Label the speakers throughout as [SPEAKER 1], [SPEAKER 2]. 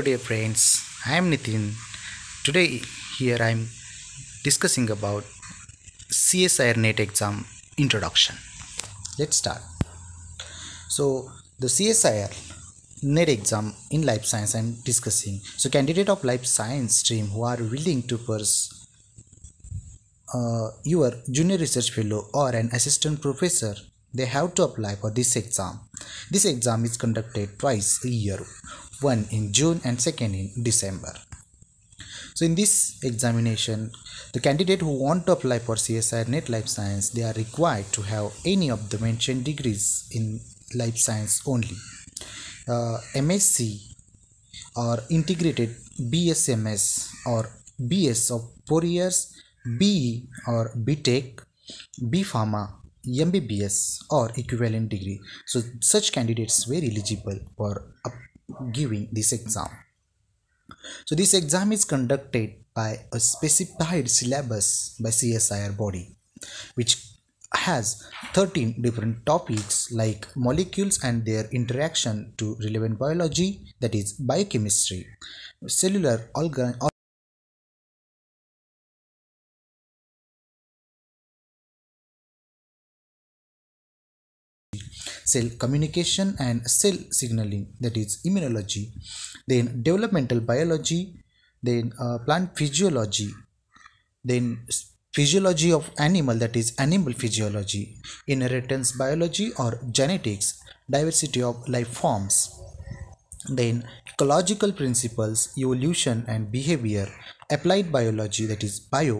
[SPEAKER 1] hello dear friends i am nitin today here i am discussing about csir net exam introduction let's start so the csir net exam in life science i am discussing so candidate of life science stream who are willing to pursue uh, your junior research fellow or an assistant professor they have to apply for this exam this exam is conducted twice a year one in June and second in December. So in this examination, the candidate who want to apply for CSIR NET Life Science, they are required to have any of the mentioned degrees in life science only. Uh, MSc or integrated BSMS or BS of 4 years, BE or BTech, B Pharma, MBBS or equivalent degree. So such candidates were eligible for giving this exam. So this exam is conducted by a specified syllabus by CSIR body which has 13 different topics like molecules and their interaction to relevant biology that is biochemistry, cellular organ cell communication and cell signaling that is immunology then developmental biology then uh, plant physiology then physiology of animal that is animal physiology inheritance biology or genetics diversity of life forms then ecological principles evolution and behavior applied biology that is bio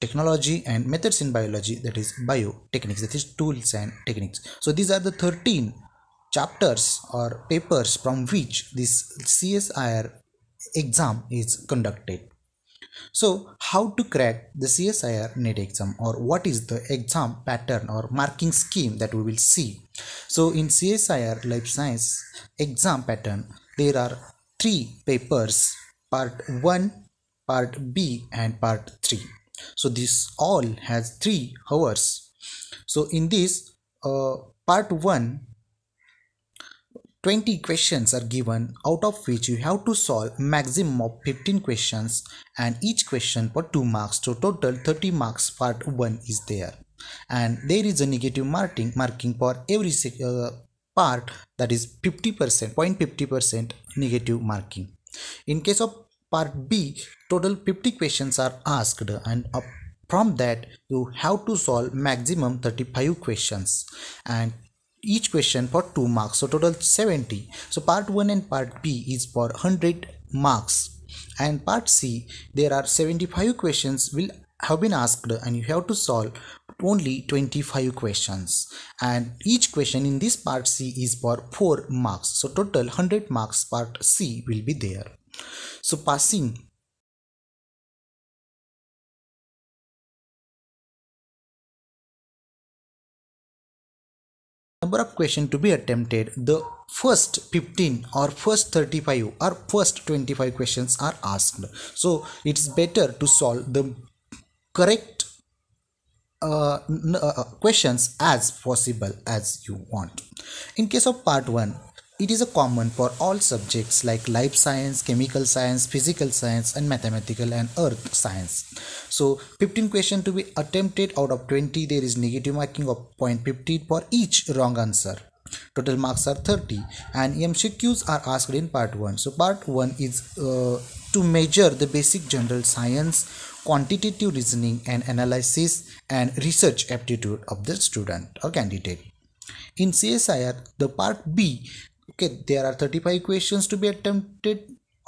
[SPEAKER 1] technology and methods in biology that is biotechnics that is tools and techniques so these are the 13 chapters or papers from which this csir exam is conducted so how to crack the csir net exam or what is the exam pattern or marking scheme that we will see so in csir life science exam pattern there are three papers part 1 part b and part 3 so this all has three hours so in this uh, part 1 20 questions are given out of which you have to solve maximum of 15 questions and each question for 2 marks so total 30 marks part 1 is there and there is a negative marking marking for every uh, part that is 50% 0.50% negative marking in case of Part B total 50 questions are asked and uh, from that you have to solve maximum 35 questions and each question for 2 marks so total 70 so part 1 and part b is for 100 marks and part c there are 75 questions will have been asked and you have to solve only 25 questions and each question in this part c is for 4 marks so total 100 marks part c will be there passing number of question to be attempted the first 15 or first 35 or first 25 questions are asked so it's better to solve the correct uh, uh, questions as possible as you want in case of part 1 it is a common for all subjects like life science, chemical science, physical science and mathematical and earth science. So 15 question to be attempted out of 20 there is negative marking of 0.15 for each wrong answer. Total marks are 30 and MCQs are asked in part 1. So part 1 is uh, to measure the basic general science, quantitative reasoning and analysis and research aptitude of the student or candidate. In CSIR, the part B okay there are 35 questions to be attempted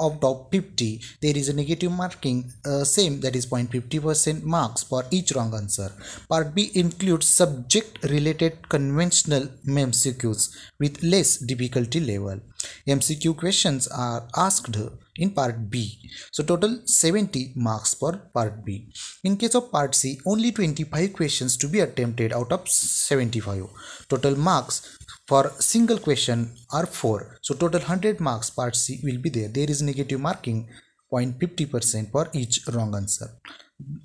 [SPEAKER 1] of top 50 there is a negative marking uh, same that is 0.50% marks for each wrong answer part b includes subject related conventional memcqs with less difficulty level MCQ questions are asked in part B. So total 70 marks for part B. In case of part C, only 25 questions to be attempted out of 75. Total marks for single question are 4. So total 100 marks part C will be there. There is negative marking 0.50% for each wrong answer.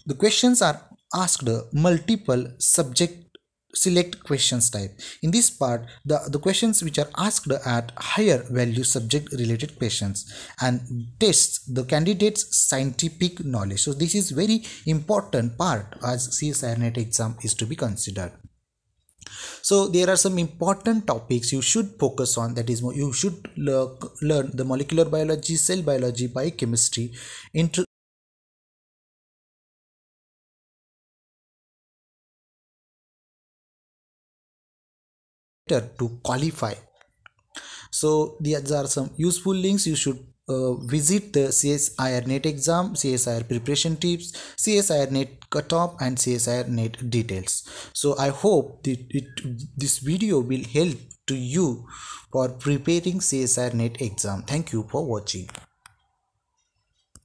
[SPEAKER 1] The questions are asked multiple subject select questions type. In this part, the, the questions which are asked at higher value subject related questions and tests the candidate's scientific knowledge. So this is very important part as CSIRNet exam is to be considered. So there are some important topics you should focus on that is you should learn the molecular biology, cell biology, biochemistry, inter to qualify. So these are some useful links you should uh, visit the CSIR NET exam, CSIR preparation tips, CSIR NET cutoff and CSIR NET details. So I hope that it, this video will help to you for preparing CSIR NET exam. Thank you for watching.